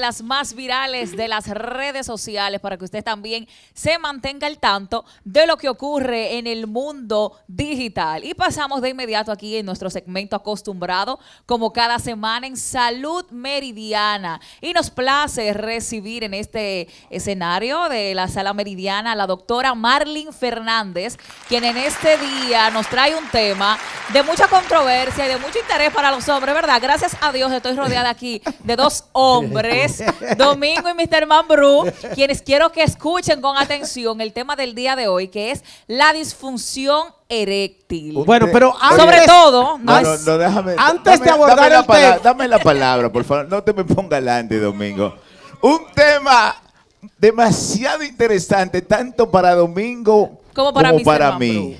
las más virales de las redes sociales para que usted también se mantenga al tanto de lo que ocurre en el mundo digital. Y pasamos de inmediato aquí en nuestro segmento acostumbrado, como cada semana en Salud Meridiana. Y nos place recibir en este escenario de la Sala Meridiana a la doctora Marlene Fernández, quien en este día nos trae un tema de mucha controversia y de mucho interés para los hombres, ¿verdad? Gracias a Dios estoy rodeada aquí de dos hombres Domingo y Mr. Mambrú, quienes quiero que escuchen con atención el tema del día de hoy, que es la disfunción eréctil. Bueno, pero antes, sobre todo, antes de abordar dame dame la palabra, por favor, no te me ponga adelante, Domingo. Un tema demasiado interesante, tanto para Domingo como para mí.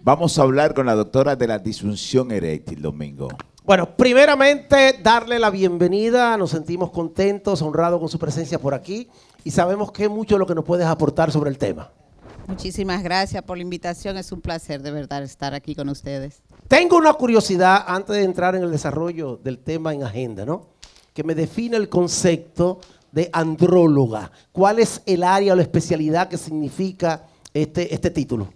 Vamos a hablar con la doctora de la disfunción eréctil, Domingo. Bueno, primeramente darle la bienvenida, nos sentimos contentos, honrados con su presencia por aquí y sabemos que mucho lo que nos puedes aportar sobre el tema. Muchísimas gracias por la invitación, es un placer de verdad estar aquí con ustedes. Tengo una curiosidad antes de entrar en el desarrollo del tema en agenda, ¿no? Que me define el concepto de andróloga. ¿Cuál es el área o la especialidad que significa este, este título?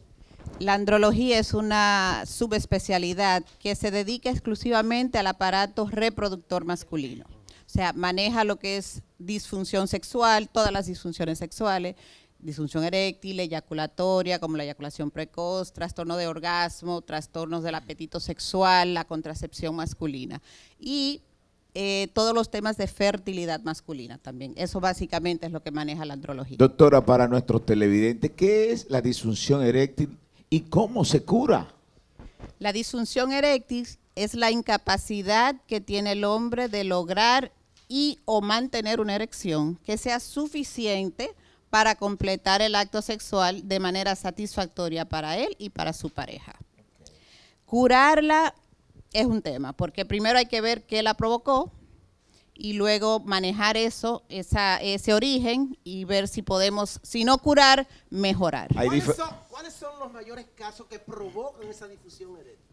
La andrología es una subespecialidad que se dedica exclusivamente al aparato reproductor masculino. O sea, maneja lo que es disfunción sexual, todas las disfunciones sexuales, disfunción eréctil, eyaculatoria, como la eyaculación precoz, trastorno de orgasmo, trastornos del apetito sexual, la contracepción masculina y eh, todos los temas de fertilidad masculina también. Eso básicamente es lo que maneja la andrología. Doctora, para nuestros televidentes, ¿qué es la disfunción eréctil ¿Y cómo se cura? La disfunción eréctil es la incapacidad que tiene el hombre de lograr y o mantener una erección que sea suficiente para completar el acto sexual de manera satisfactoria para él y para su pareja. Curarla es un tema, porque primero hay que ver qué la provocó y luego manejar eso, ese origen y ver si podemos, si no curar, mejorar. ¿Cuáles son los mayores casos que provocan esa difusión eréctil?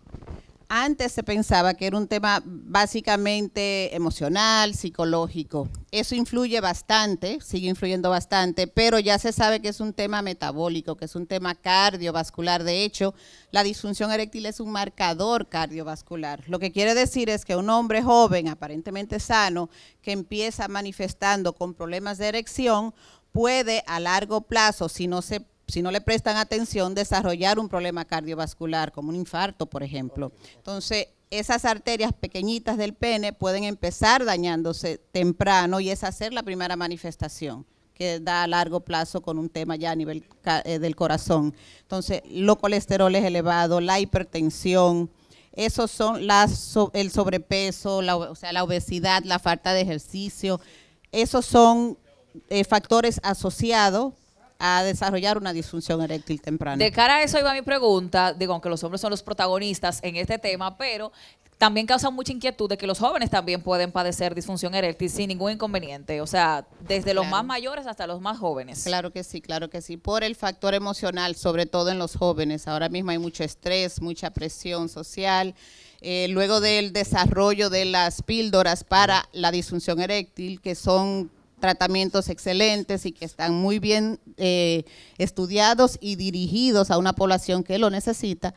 Antes se pensaba que era un tema básicamente emocional, psicológico. Eso influye bastante, sigue influyendo bastante, pero ya se sabe que es un tema metabólico, que es un tema cardiovascular. De hecho, la disfunción eréctil es un marcador cardiovascular. Lo que quiere decir es que un hombre joven, aparentemente sano, que empieza manifestando con problemas de erección, puede a largo plazo, si no se si no le prestan atención, desarrollar un problema cardiovascular, como un infarto, por ejemplo. Entonces, esas arterias pequeñitas del pene pueden empezar dañándose temprano y esa es la primera manifestación que da a largo plazo con un tema ya a nivel eh, del corazón. Entonces, los colesteroles es elevado, la hipertensión, esos son el sobrepeso, la, o sea, la obesidad, la falta de ejercicio, esos son eh, factores asociados a desarrollar una disfunción eréctil temprana. De cara a eso iba mi pregunta, digo, aunque los hombres son los protagonistas en este tema, pero también causa mucha inquietud de que los jóvenes también pueden padecer disfunción eréctil sin ningún inconveniente, o sea, desde los más mayores hasta los más jóvenes. Claro que sí, claro que sí, por el factor emocional, sobre todo en los jóvenes. Ahora mismo hay mucho estrés, mucha presión social. Eh, luego del desarrollo de las píldoras para la disfunción eréctil, que son tratamientos excelentes y que están muy bien eh, estudiados y dirigidos a una población que lo necesita,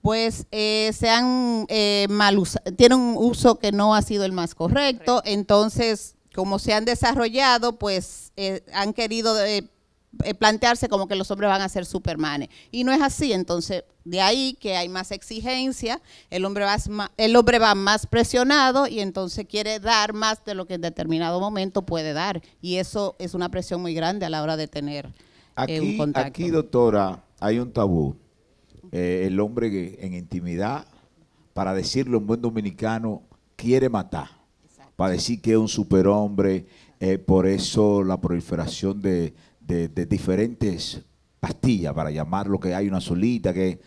pues eh, se han eh, mal tienen un uso que no ha sido el más correcto. Entonces, como se han desarrollado, pues eh, han querido eh, plantearse como que los hombres van a ser supermanes. Y no es así, entonces de ahí que hay más exigencia, el hombre, va, el hombre va más presionado y entonces quiere dar más de lo que en determinado momento puede dar. Y eso es una presión muy grande a la hora de tener eh, aquí, un contacto. Aquí, doctora, hay un tabú. Eh, el hombre en intimidad, para decirlo en buen dominicano, quiere matar. Para decir que es un superhombre, por eso la proliferación de, de, diferentes pastillas, para llamarlo, que hay una solita, que,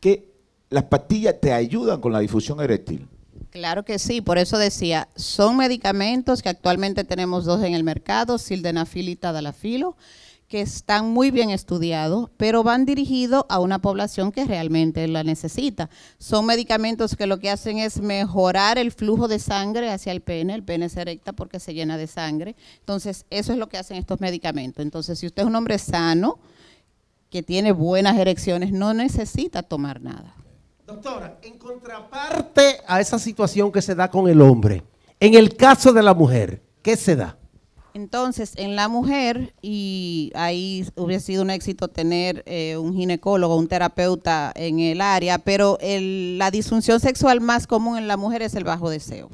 que las pastillas te ayudan con la difusión eréctil. Claro que sí, por eso decía, son medicamentos que actualmente tenemos dos en el mercado, sildenafil y tadalafilo, que están muy bien estudiados, pero van dirigidos a una población que realmente la necesita. Son medicamentos que lo que hacen es mejorar el flujo de sangre hacia el pene, el pene se erecta porque se llena de sangre, entonces eso es lo que hacen estos medicamentos. Entonces, si usted es un hombre sano, que tiene buenas erecciones, no necesita tomar nada. Doctora, en contraparte a esa situación que se da con el hombre, en el caso de la mujer, ¿qué se da? Entonces, en la mujer, y ahí hubiera sido un éxito tener eh, un ginecólogo, un terapeuta en el área, pero la disfunción sexual más común en la mujer es el bajo deseo.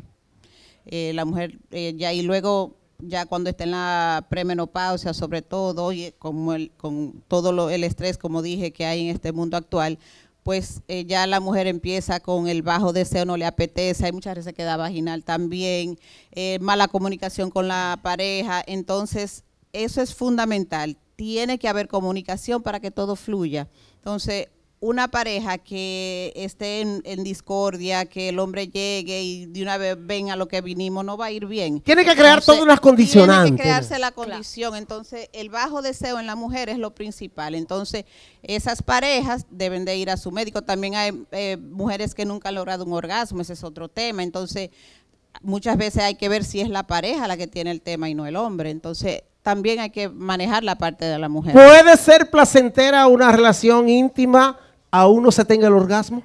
Eh, la mujer, eh, ya y luego, ya cuando está en la premenopausia, sobre todo, y como con todo el estrés, como dije, que hay en este mundo actual, pues eh, ya la mujer empieza con el bajo deseo, no le apetece, hay muchas veces queda vaginal también, eh, mala comunicación con la pareja, entonces eso es fundamental, tiene que haber comunicación para que todo fluya. Entonces, una pareja que esté en, discordia, que el hombre llegue y de una vez ven a lo que vinimos, no va a ir bien. Tiene que crear todas las condicionantes. Tiene que crearse la condición. Entonces, el bajo deseo en la mujer es lo principal. Entonces, esas parejas deben de ir a su médico. También hay eh, mujeres que nunca han logrado un orgasmo, ese es otro tema. Entonces, muchas veces hay que ver si es la pareja la que tiene el tema y no el hombre. Entonces, también hay que manejar la parte de la mujer. Puede ser placentera una relación íntima aún no se tenga el orgasmo?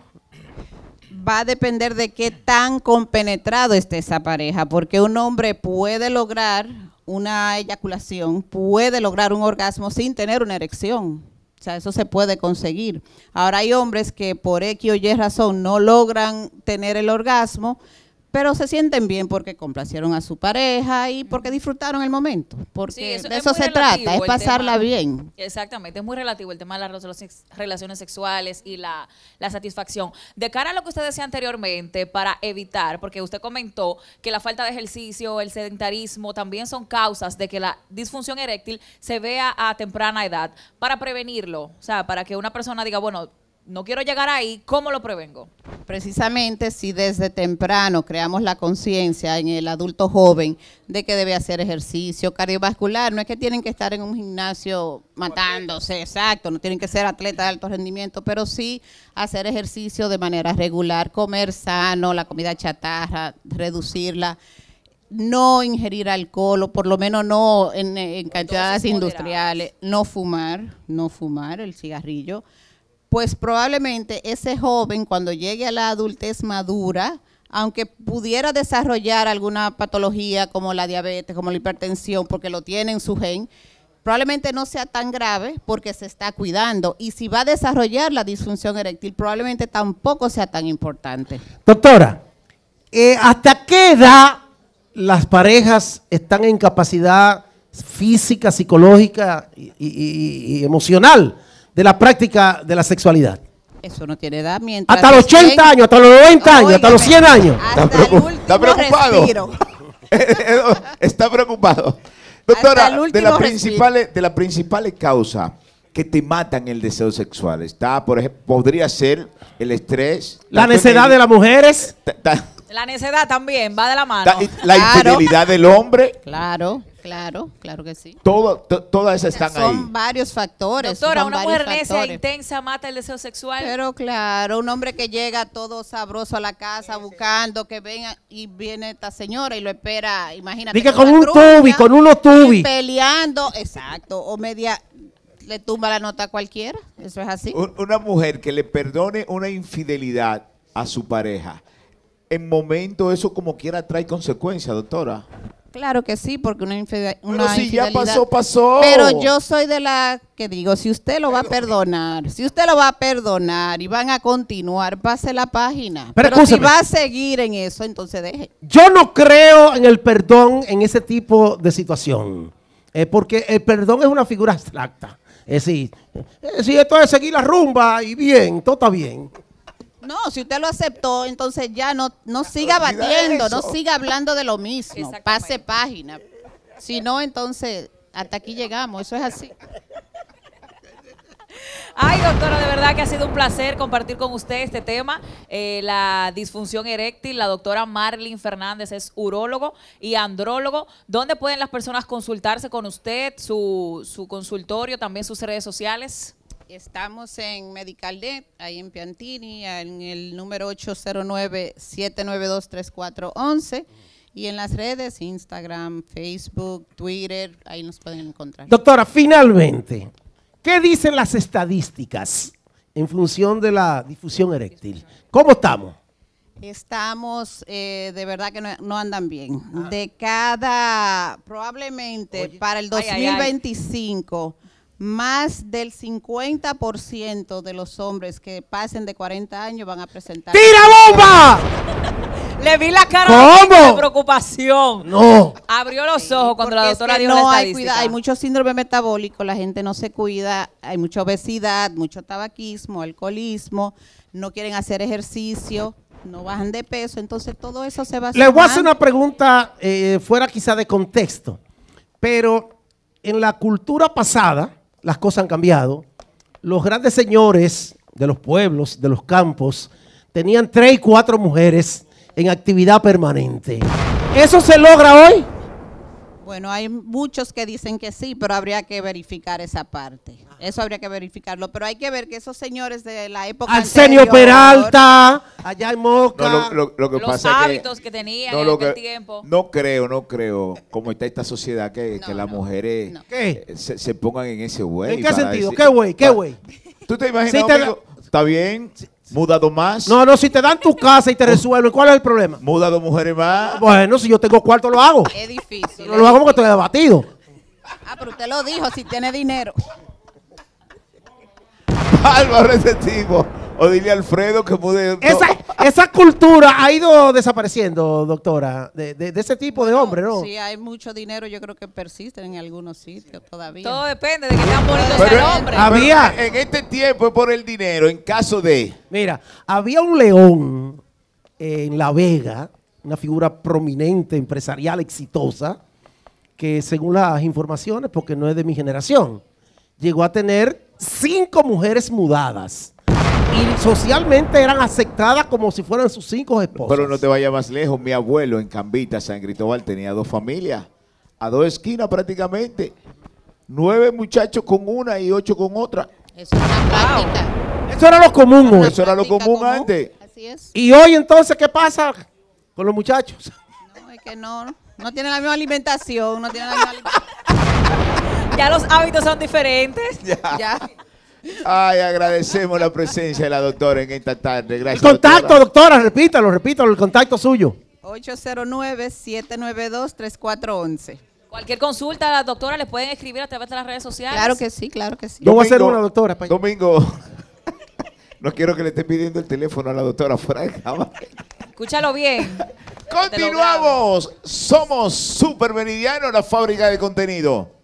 va a depender de qué tan compenetrado esté esa pareja, porque un hombre puede lograr una eyaculación, puede lograr un orgasmo sin tener una erección. O sea, eso se puede conseguir. Ahora hay hombres que por X o Y razón no logran tener el orgasmo, pero se sienten bien porque complacieron a su pareja y porque disfrutaron el momento, porque eso, de eso se trata, es pasarla bien. Exactamente, es muy relativo el tema de las relaciones sexuales y la, la satisfacción. De cara a lo que usted decía anteriormente, para evitar, porque usted comentó que la falta de ejercicio, el sedentarismo, también son causas de que la disfunción eréctil se vea a temprana edad, para prevenirlo, o sea, para que una persona diga, bueno, no quiero llegar ahí, ¿cómo lo prevengo? Precisamente si desde temprano creamos la conciencia en el adulto joven de que debe hacer ejercicio cardiovascular, no es que tienen que estar en un gimnasio matándose, exacto, no tienen que ser atletas de alto rendimiento, pero sí hacer ejercicio de manera regular, comer sano, la comida chatarra, reducirla no ingerir alcohol, o por lo menos no en, en cantidades industriales, no fumar, no fumar el cigarrillo, pues probablemente ese joven cuando llegue a la adultez madura, aunque pudiera desarrollar alguna patología como la diabetes, como la hipertensión, porque lo tiene en su gen, probablemente no sea tan grave porque se está cuidando. Y si va a desarrollar la disfunción eréctil, probablemente tampoco sea tan importante. Doctora, eh, ¿hasta qué edad las parejas están en capacidad física, psicológica y emocional? de la práctica de la sexualidad. Eso no tiene edad mientras. Hasta los 80 años, hasta los 90 años, hasta los 100 años. está preocupado. está preocupado. Doctora, de las principales, de las principales causas que te matan el deseo sexual. Está, por podría ser el estrés. La, necedad de las mujeres. la necedad también va de la mano. la infidelidad del hombre. Claro. Claro, claro que sí. Todo, todas están ahí. Son varios factores. Doctora, una mujer necia intensa mata el deseo sexual. Pero claro, un hombre que llega todo sabroso a la casa buscando que venga y viene esta señora y lo espera, imagínate. Diga con, un tubi, con unos tubi. Peleando, exacto, o media le tumba la nota a cualquiera, eso es así. Una mujer que le perdone una infidelidad a su pareja, en momento eso como quiera trae consecuencias, doctora. Claro que sí, porque una, infidelidad... Pero si ya pasó, pasó. Pero yo soy de la que digo, si usted lo va a perdonar, si usted lo va a perdonar y van a continuar, pase la página. Pero, si va a seguir en eso, entonces deje. Yo no creo en el perdón en ese tipo de situación, eh, porque el perdón es una figura abstracta. Es decir, es eh, decir, esto es seguir la rumba y bien, todo está bien. No, si usted lo aceptó, entonces ya no, no siga batiendo, no siga hablando de lo mismo. Pase página. Si no, entonces hasta aquí llegamos. Eso es así. Ay, doctora, de verdad que ha sido un placer compartir con usted este tema. Eh, la disfunción eréctil, la doctora Marlene Fernández es urólogo y andrólogo. ¿Dónde pueden las personas consultarse con usted, su, su consultorio, también sus redes sociales? Estamos en Medicalnet, ahí en Piantini, en el número 809-792-3411. Y en las redes, Instagram, Facebook, Twitter, ahí nos pueden encontrar. Doctora, finalmente, ¿qué dicen las estadísticas en función de la difusión eréctil? ¿Cómo estamos? Estamos, eh, de verdad que no, andan bien. Ah. De cada, probablemente para el 2025 más del 50% de los hombres que pasen de 40 años van a presentar. ¡Tira bomba! le vi la cara de preocupación. No. Abrió los ojos cuando la doctora dio que no hay cuidado, hay mucho síndrome metabólico, la gente no se cuida, hay mucha obesidad, mucho tabaquismo, alcoholismo, no quieren hacer ejercicio, no bajan de peso, entonces todo eso se va. a... Le voy a hacer una pregunta eh, fuera quizá de contexto, pero en la cultura pasada las cosas han cambiado. Los grandes señores de los pueblos, de los campos, tenían tres y cuatro mujeres en actividad permanente. ¿Eso se logra hoy? Bueno, hay muchos que dicen que sí, pero habría que verificar esa parte. Eso habría que verificarlo. Pero hay que ver que esos señores de la época. Arsenio Peralta, allá en Moca. los hábitos que, tenían en aquel tiempo. No creo, no creo. Como está esta sociedad que, las mujeres eh, se, pongan en ese güey. ¿En qué sentido? ¿Qué güey? ¿Qué güey? ¿Tú te imaginas? está bien. Muda más. No, no, si te dan tu casa y te resuelven, ¿cuál es el problema? Muda dos mujeres más. Bueno, si yo tengo cuarto, lo hago. Es difícil. No lo hago porque estoy abatido. Ah, pero usted lo dijo, si tiene dinero. algo receptivo. O dile a Alfredo que mude. Esa, esa cultura ha ido desapareciendo, doctora, de, ese tipo de hombre, ¿no? Sí, hay mucho dinero, yo creo que persiste en algunos sitios todavía. Todo depende de que tan bonito sea el hombre. Había, en este tiempo por el dinero, en caso de... Mira, había un león en La Vega, una figura prominente, empresarial, exitosa, que según las informaciones, porque no es de mi generación, llegó a tener cinco mujeres mudadas y socialmente eran aceptadas como si fueran sus cinco esposas. Pero no te vayas más lejos, mi abuelo en Cambita, San Cristóbal, tenía dos familias, a dos esquinas prácticamente, nueve muchachos con una y ocho con otra. Eso era Eso era lo común Eso, eso era lo común, antes. Así es. Y hoy entonces, ¿qué pasa con los muchachos? No, es que no, no tienen la misma alimentación, no tienen la misma alimentación. ya los hábitos son diferentes. ya. Ay, agradecemos la presencia de la doctora en esta tarde. Gracias. contacto, doctora, repítalo, repítalo, el contacto suyo. 809-792-3411. Cualquier consulta a la doctora le pueden escribir a través de las redes sociales. Claro que sí, claro que sí. Yo a hacer una doctora. Domingo, no quiero que le esté pidiendo el teléfono a la doctora fuera de Escúchalo bien. Continuamos. Somos Super Meridiano, la fábrica de contenido.